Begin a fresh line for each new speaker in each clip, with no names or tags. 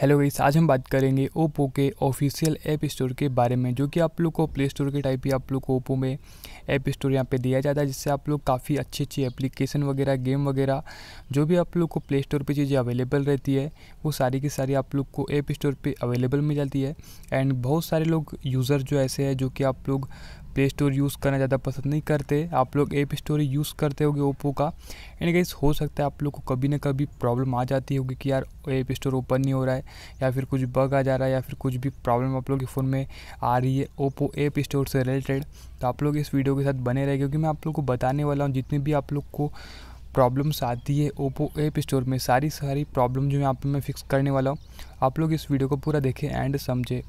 hello guys आज हम बात करेंगे ओप्पो के ऑफिशियल ऐप स्टोर के बारे में जो कि आप लोग को प्ले स्टोर के टाइप ही आप लोग को ओप्पो में ऐप स्टोर यहाँ पे दिया जाता है जिससे आप लोग काफ़ी अच्छी अच्छी एप्लीकेशन वगैरह गेम वगैरह जो भी आप लोग को प्ले स्टोर पर चीज़ें अवेलेबल रहती है वो सारी की सारी आप लोग को ऐप स्टोर पर अवेलेबल मिल जाती है एंड बहुत सारे लोग यूज़र जो ऐसे हैं जो कि आप लोग प्ले स्टोर यूज़ करना ज़्यादा पसंद नहीं करते आप लोग ऐप स्टोर यूज़ करते होगे ओप्पो का एंड गाइस हो सकता है आप लोग को कभी ना कभी प्रॉब्लम आ जाती होगी कि यार ऐप स्टोर ओपन नहीं हो रहा है या फिर कुछ बग आ जा रहा है या फिर कुछ भी प्रॉब्लम आप लोग के फ़ोन में आ रही है ओप्पो ऐप स्टोर से रिलेटेड तो आप लोग इस वीडियो के साथ बने रहे क्योंकि मैं आप लोग को बताने वाला हूँ जितने भी आप लोग को प्रॉब्लम्स आती है ओप्पो ऐप स्टोर में सारी सारी प्रॉब्लम जो यहाँ पर मैं फिक्स करने वाला हूँ आप लोग इस वीडियो को पूरा देखें एंड समझें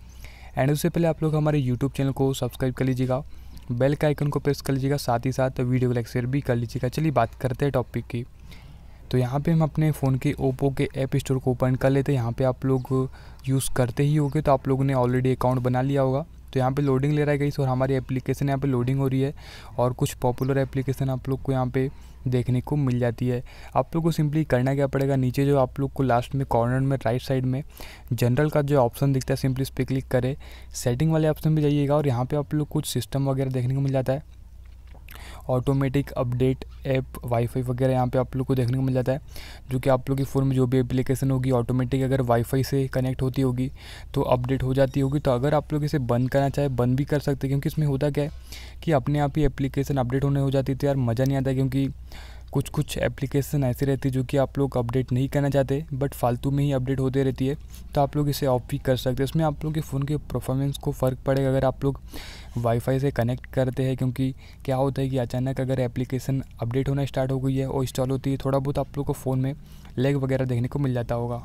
एंड उससे पहले आप लोग हमारे यूट्यूब चैनल को सब्सक्राइब कर लीजिएगा बेल के आइकन को प्रेस कर लीजिएगा साथ ही साथ वीडियो को लाइक शेयर भी कर लीजिएगा चलिए बात करते हैं टॉपिक की तो यहाँ पे हम अपने फ़ोन के ओप्पो के ऐप स्टोर को ओपन कर लेते हैं यहाँ पे आप लोग यूज़ करते ही होंगे तो आप लोगों ने ऑलरेडी अकाउंट बना लिया होगा तो यहाँ पे लोडिंग ले रहा है गई और हमारी एप्लीकेशन यहाँ पे लोडिंग हो रही है और कुछ पॉपुलर एप्लीकेशन आप लोग को यहाँ पे देखने को मिल जाती है आप लोग को सिंपली करना क्या पड़ेगा नीचे जो आप लोग को लास्ट में कॉर्नर में राइट साइड में जनरल का जो ऑप्शन दिखता है सिंपली इस पर क्लिक करें सेटिंग वाले ऑप्शन पर जाइएगा और यहाँ पर आप लोग कुछ सिस्टम वगैरह देखने को मिल जाता है ऑटोमेटिक अपडेट ऐप वाईफाई वगैरह यहाँ पे आप लोग को देखने को मिल जाता है जो कि आप लोग की फ़ोन में जो भी एप्लीकेशन होगी ऑटोमेटिक अगर वाईफाई से कनेक्ट होती होगी तो अपडेट हो जाती होगी तो अगर आप लोग इसे बंद करना चाहे बंद भी कर सकते क्योंकि इसमें होता क्या है कि अपने आप ही एप्लीकेशन अपडेट होने हो जाती थी यार मज़ा नहीं आता क्योंकि कुछ कुछ एप्लीकेशन ऐसी रहती है जो कि आप लोग अपडेट नहीं करना चाहते बट फालतू में ही अपडेट होते रहती है तो आप लोग इसे ऑफ भी कर सकते हैं इसमें आप लोग के फ़ोन के परफॉर्मेंस को फ़र्क पड़ेगा अगर आप लोग वाईफाई से कनेक्ट करते हैं क्योंकि क्या होता है कि अचानक अगर एप्लीकेशन अपडेट होना स्टार्ट हो गई है और इंस्टॉल होती है थोड़ा बहुत आप लोग को फ़ोन में लेग वगैरह देखने को मिल जाता होगा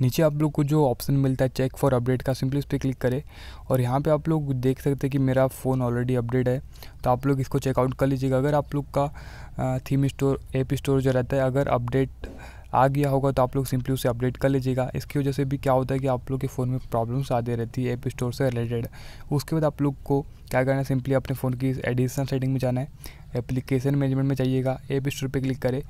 नीचे आप लोग को जो ऑप्शन मिलता है चेक फॉर अपडेट का सिंपली उस पर क्लिक करें और यहाँ पे आप लोग देख सकते हैं कि मेरा फ़ोन ऑलरेडी अपडेट है तो आप लोग इसको चेकआउट कर लीजिएगा अगर आप लोग का थीम स्टोर ऐप स्टोर जो रहता है अगर अपडेट आ गया होगा तो आप लोग सिंपली उसे अपडेट कर लीजिएगा इसकी वजह से भी क्या होता है कि आप लोग के फ़ोन में प्रॉब्लम्स आती रहती है ऐप स्टोर से रिलेटेड उसके बाद आप लोग को क्या करना है सिंपली अपने फ़ोन की एडिशनल सेटिंग में जाना है एप्लीकेशन मैनेजमेंट में जाइएगा एप स्टोर पर क्लिक करें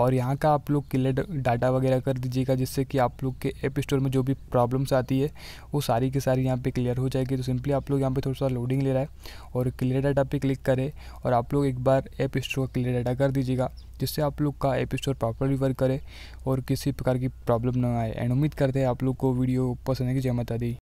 और यहाँ का आप लोग क्लियर डाटा वगैरह कर दीजिएगा जिससे कि आप लोग के ऐप स्टोर में जो भी प्रॉब्लम्स आती है वो सारी की सारी यहाँ पे क्लियर हो जाएगी तो सिंपली आप लोग यहाँ पे थोड़ा सा लोडिंग ले रहा है और क्लियर डाटा पे क्लिक करें और आप लोग एक बार ऐप स्टोर का क्लियर डाटा कर दीजिएगा जिससे आप लोग का ऐप स्टोर प्रॉपरली वर्क करे और किसी प्रकार की प्रॉब्लम ना आए एंड उम्मीद करते हैं आप लोग को वीडियो पसंद है कि जय माता दी